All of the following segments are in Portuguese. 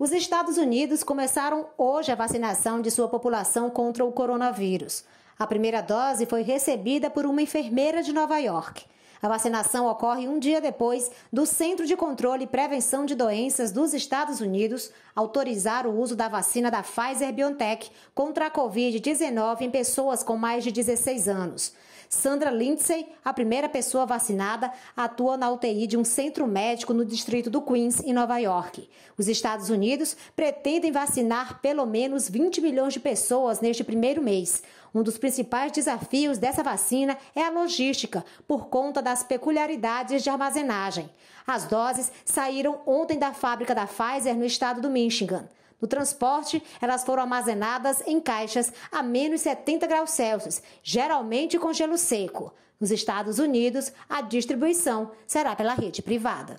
Os Estados Unidos começaram hoje a vacinação de sua população contra o coronavírus. A primeira dose foi recebida por uma enfermeira de Nova York. A vacinação ocorre um dia depois do Centro de Controle e Prevenção de Doenças dos Estados Unidos autorizar o uso da vacina da Pfizer-BioNTech contra a Covid-19 em pessoas com mais de 16 anos. Sandra Lindsay, a primeira pessoa vacinada, atua na UTI de um centro médico no distrito do Queens, em Nova York. Os Estados Unidos pretendem vacinar pelo menos 20 milhões de pessoas neste primeiro mês. Um dos principais desafios dessa vacina é a logística, por conta das peculiaridades de armazenagem. As doses saíram ontem da fábrica da Pfizer no estado do Michigan. No transporte, elas foram armazenadas em caixas a menos 70 graus Celsius, geralmente com gelo seco. Nos Estados Unidos, a distribuição será pela rede privada.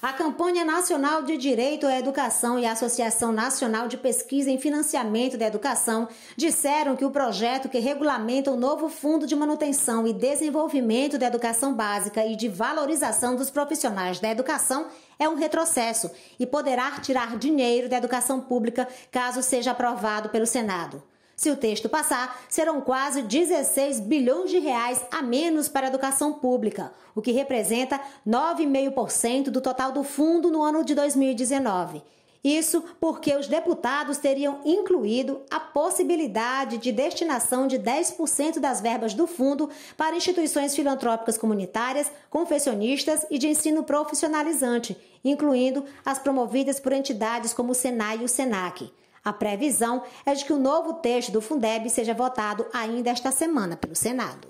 A Campanha Nacional de Direito à Educação e a Associação Nacional de Pesquisa em Financiamento da Educação disseram que o projeto que regulamenta o novo Fundo de Manutenção e Desenvolvimento da Educação Básica e de Valorização dos Profissionais da Educação é um retrocesso e poderá tirar dinheiro da educação pública caso seja aprovado pelo Senado. Se o texto passar, serão quase 16 bilhões de reais a menos para a educação pública, o que representa 9,5% do total do fundo no ano de 2019. Isso porque os deputados teriam incluído a possibilidade de destinação de 10% das verbas do fundo para instituições filantrópicas comunitárias, confessionistas e de ensino profissionalizante, incluindo as promovidas por entidades como o Senai e o Senac. A previsão é de que o novo texto do Fundeb seja votado ainda esta semana pelo Senado.